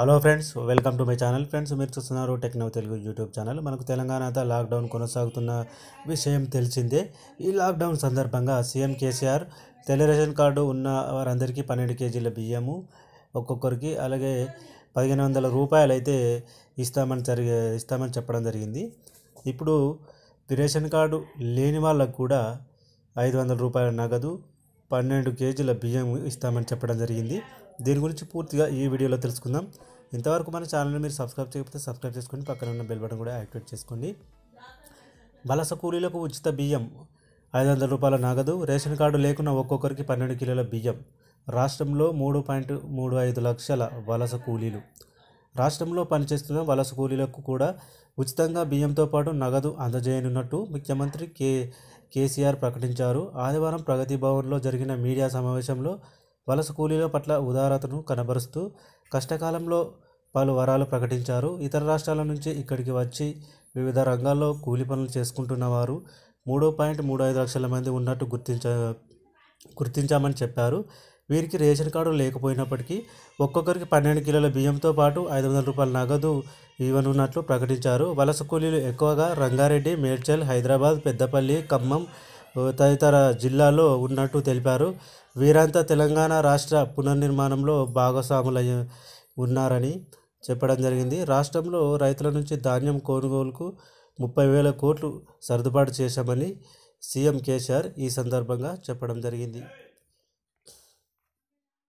hello friends welcome to my channel friends మీరు చూస్తున్నారు techno Telugu YouTube channel మనకు తెలంగాణతో లాక్డౌన్ కొనసాగుతున్న విషయం తెలిసిందే ఈ లాక్డౌన్ సందర్భంగా సీఎం కేసీఆర్ తెలి రేషన్ కార్డు ఉన్న వారందరికీ పన్నెండు కేజీల బియ్యము ఒక్కొక్కరికి అలాగే పదిహేను వందల రూపాయలు అయితే ఇస్తామని జరిగే ఇస్తామని చెప్పడం జరిగింది ఇప్పుడు రేషన్ కార్డు లేని వాళ్ళకు కూడా ఐదు వందల రూపాయల నగదు పన్నెండు కేజీల బియ్యం ఇస్తామని చెప్పడం జరిగింది దీని గురించి పూర్తిగా ఈ వీడియోలో తెలుసుకుందాం ఇంతవరకు మన ఛానల్ని మీరు సబ్స్క్రైబ్ చేయకపోతే సబ్స్క్రైబ్ చేసుకొని పక్కన ఉన్న బెల్ బటన్ కూడా యాక్టివేట్ చేసుకోండి వలస కూలీలకు ఉచిత బియ్యం ఐదు వందల రూపాయల నగదు రేషన్ కార్డు లేకున్న ఒక్కొక్కరికి పన్నెండు కిలోల బియ్యం రాష్ట్రంలో మూడు పాయింట్ మూడు ఐదు లక్షల వలస కూలీలు రాష్ట్రంలో పనిచేస్తున్న వలస కూలీలకు కూడా ఉచితంగా బియ్యంతో పాటు నగదు అందజేయనున్నట్టు ముఖ్యమంత్రి కే కేసీఆర్ ప్రకటించారు ఆదివారం ప్రగతి భవన్లో జరిగిన మీడియా సమావేశంలో వలస కూలీల పట్ల ఉదారతను కనబరుస్తూ కష్టకాలంలో పలు వరాలు ప్రకటించారు ఇతర రాష్ట్రాల నుంచి ఇక్కడికి వచ్చి వివిధ రంగాల్లో కూలి పనులు చేసుకుంటున్న వారు మూడు పాయింట్ మూడు ఐదు లక్షల మంది ఉన్నట్టు గుర్తించ గుర్తించామని చెప్పారు వీరికి రేషన్ కార్డు లేకపోయినప్పటికీ ఒక్కొక్కరికి పన్నెండు కిలోల బియ్యంతో పాటు ఐదు వందల రూపాయల నగదు ఇవ్వనున్నట్లు ప్రకటించారు వలస కూలీలు ఎక్కువగా రంగారెడ్డి మేడ్చల్ హైదరాబాద్ పెద్దపల్లి ఖమ్మం తదితర జిల్లాల్లో ఉన్నట్టు తెలిపారు వీరంతా తెలంగాణ రాష్ట్ర పునర్నిర్మాణంలో భాగస్వాములై ఉన్నారని చెప్పడం జరిగింది రాష్ట్రంలో రైతుల నుంచి ధాన్యం కొనుగోలుకు ముప్పై వేల కోట్లు సర్దుబాటు చేశామని సీఎం కేసీఆర్ ఈ సందర్భంగా చెప్పడం జరిగింది